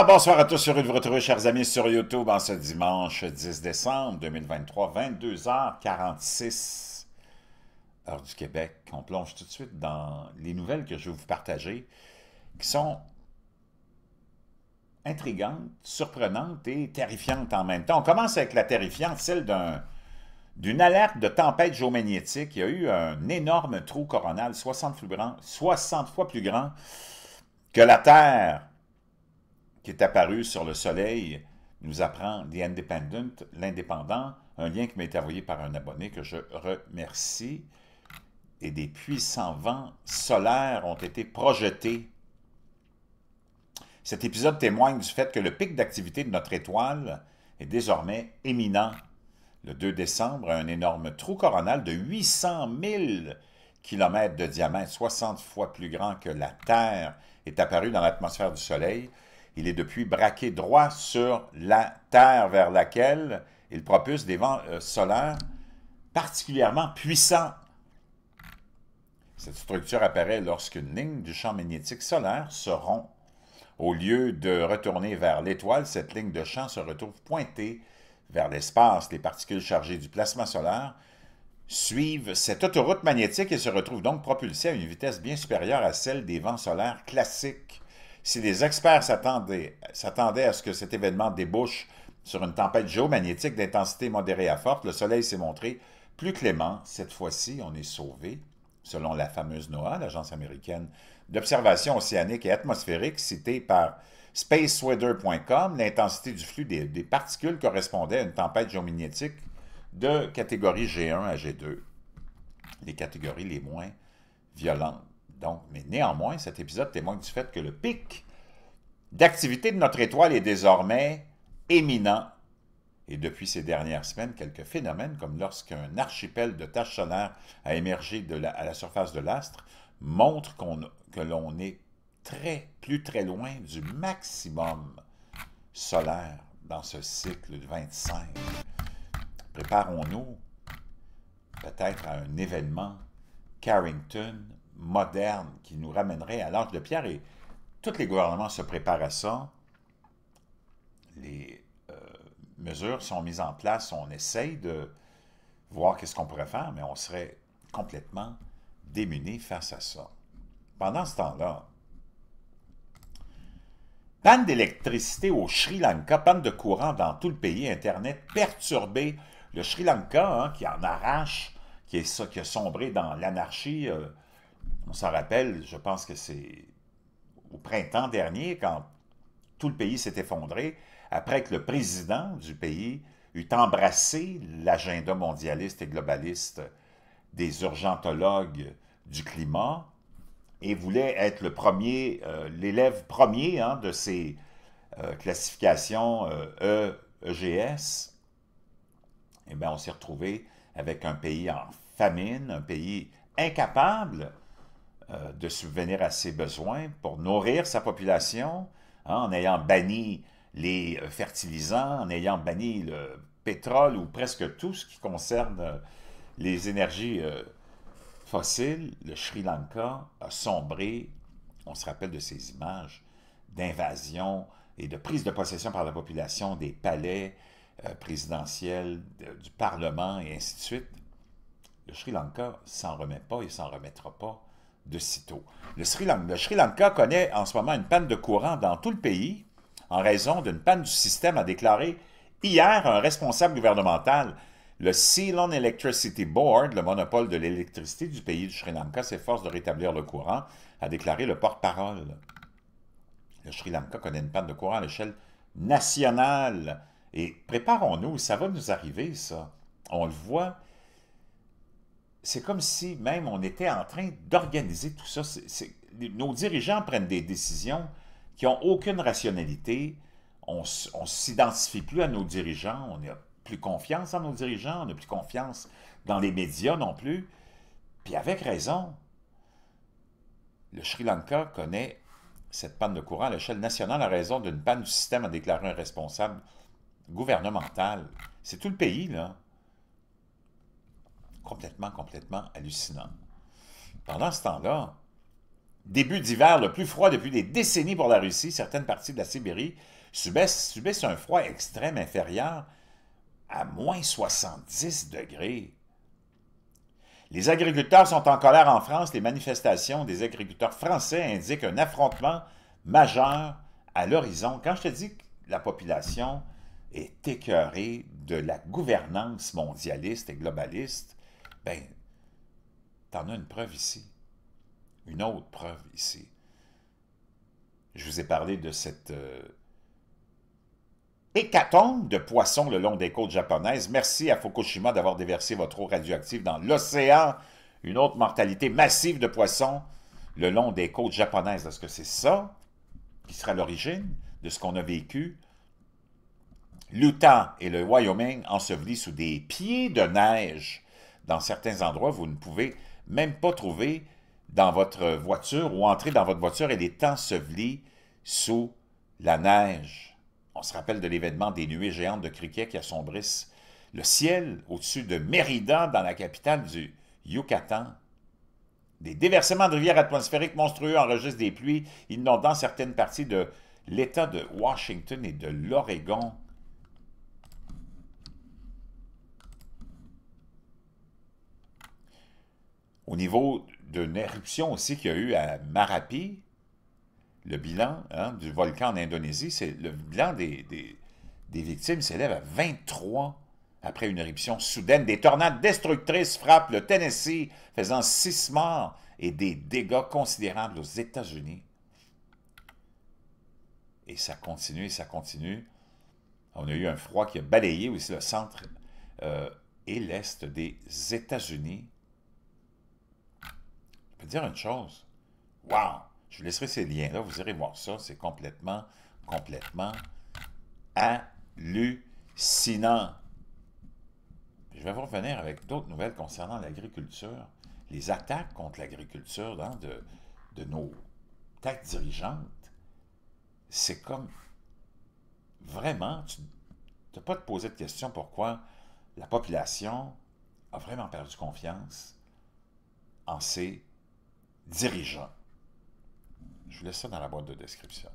Ah, bonsoir à tous, heureux de vous retrouver, chers amis, sur YouTube en ce dimanche 10 décembre 2023, 22h46, heure du Québec. On plonge tout de suite dans les nouvelles que je vais vous partager, qui sont intrigantes, surprenantes et terrifiantes en même temps. On commence avec la terrifiante, celle d'une alerte de tempête géomagnétique. Il y a eu un énorme trou coronal, 60, 60 fois plus grand que la Terre est apparu sur le soleil, nous apprend The Independent, l'indépendant, un lien qui m'a été envoyé par un abonné que je remercie. Et des puissants vents solaires ont été projetés. Cet épisode témoigne du fait que le pic d'activité de notre étoile est désormais éminent. Le 2 décembre, un énorme trou coronal de 800 000 km de diamètre, 60 fois plus grand que la Terre, est apparu dans l'atmosphère du Soleil il est depuis braqué droit sur la Terre vers laquelle il propulse des vents euh, solaires particulièrement puissants. Cette structure apparaît lorsqu'une ligne du champ magnétique solaire se rompt. Au lieu de retourner vers l'étoile, cette ligne de champ se retrouve pointée vers l'espace. Les particules chargées du plasma solaire suivent cette autoroute magnétique et se retrouvent donc propulsées à une vitesse bien supérieure à celle des vents solaires classiques. Si les experts s'attendaient à ce que cet événement débouche sur une tempête géomagnétique d'intensité modérée à forte, le Soleil s'est montré plus clément. Cette fois-ci, on est sauvé, selon la fameuse NOAA, l'agence américaine d'observation océanique et atmosphérique, citée par spaceweather.com. L'intensité du flux des, particules correspondait à une tempête géomagnétique de catégorie G1 à G2, les catégories les moins violentes. Donc, mais néanmoins, cet épisode témoigne du fait que le pic d'activité de notre étoile est désormais éminent. Et depuis ces dernières semaines, quelques phénomènes, comme lorsqu'un archipel de taches solaires a émergé à la surface de l'astre, montrent que l'on est très, plus très loin du maximum solaire dans ce cycle de 25. Préparons-nous peut-être à un événement Carrington moderne qui nous ramènerait à l'âge de pierre et tous les gouvernements se préparent à ça. Les euh, mesures sont mises en place. On essaye de voir qu'est-ce qu'on pourrait faire, mais on serait complètement démunis face à ça. Pendant ce temps-là, panne d'électricité au Sri Lanka, panne de courant dans tout le pays, Internet perturbé. Le Sri Lanka, hein, qui en arrache, qui, est, qui a sombré dans l'anarchie, euh, on s'en rappelle, je pense que c'est printemps dernier, quand tout le pays s'est effondré, après que le président du pays eut embrassé l'agenda mondialiste et globaliste des urgentologues du climat et voulait être le premier, euh, l'élève premier hein, de ces euh, classifications EGS, euh, e, e eh bien, on s'est retrouvé avec un pays en famine, un pays incapable euh, de subvenir à ses besoins pour nourrir sa population, hein, en ayant banni les euh, fertilisants, en ayant banni le pétrole ou presque tout ce qui concerne euh, les énergies fossiles, le Sri Lanka a sombré, on se rappelle de ces images, d'invasion et de prise de possession par la population des palais présidentiels, du Parlement et ainsi de suite. Le Sri Lanka s'en remet pas et s'en remettra pas de sitôt. Le Sri, Lanka, connaît en ce moment une panne de courant dans tout le pays en raison d'une panne du système, a déclaré hier un responsable gouvernemental. Le Ceylon Electricity Board, le monopole de l'électricité du pays du Sri Lanka, s'efforce de rétablir le courant, a déclaré le porte-parole. Le Sri Lanka connaît une panne de courant à l'échelle nationale. Et préparons-nous, ça va nous arriver, ça. On le voit, c'est comme si même on était en train d'organiser tout ça. nos dirigeants prennent des décisions qui n'ont aucune rationalité. On ne s'identifie plus à nos dirigeants. On n'a plus confiance en nos dirigeants. On n'a plus confiance dans les médias non plus. Puis avec raison, le Sri Lanka connaît cette panne de courant à l'échelle nationale à raison d'une panne du système à déclarer un responsable gouvernemental. C'est tout le pays, là complètement, complètement hallucinant. Pendant ce temps-là, début d'hiver le plus froid depuis des décennies pour la Russie, certaines parties de la Sibérie subissent, un froid extrême inférieur à moins 70 degrés. Les agriculteurs sont en colère en France. Les manifestations des agriculteurs français indiquent un affrontement majeur à l'horizon. Quand je te dis que la population est écœurée de la gouvernance mondialiste et globaliste, ben, t'en as une preuve ici. Une autre preuve ici. Je vous ai parlé de cette euh, hécatombe de poissons le long des côtes japonaises. Merci à Fukushima d'avoir déversé votre eau radioactive dans l'océan. Une autre mortalité massive de poissons le long des côtes japonaises. Est-ce que c'est ça qui sera l'origine de ce qu'on a vécu? L'Utah et le Wyoming ensevelis sous des pieds de neige dans certains endroits, vous ne pouvez même pas trouver dans votre voiture ou entrer dans votre voiture, elle est ensevelie sous la neige. On se rappelle de l'événement des nuées géantes de criquet qui assombrissent le ciel au-dessus de Mérida, dans la capitale du Yucatan. Des déversements de rivières atmosphériques monstrueux enregistrent des pluies inondant certaines parties de l'État de Washington et de l'Oregon. Au niveau d'une éruption aussi qu'il y a eu à Marapi, le bilan hein, du volcan en Indonésie, c'est le bilan des, des, victimes s'élève à 23 après une éruption soudaine. Des tornades destructrices frappent le Tennessee, faisant six morts et des dégâts considérables aux États-Unis. Et ça continue, et ça continue. On a eu un froid qui a balayé aussi le centre euh, et l'est des États-Unis. Je peux dire une chose. Wow! Je vous laisserai ces liens-là, vous irez voir ça. C'est complètement, complètement hallucinant. Je vais vous revenir avec d'autres nouvelles concernant l'agriculture. Les attaques contre l'agriculture de, de nos têtes dirigeantes, c'est comme vraiment, tu n'as pas te poser de question pourquoi la population a vraiment perdu confiance en ces dirigeant. Je vous laisse ça dans la boîte de description.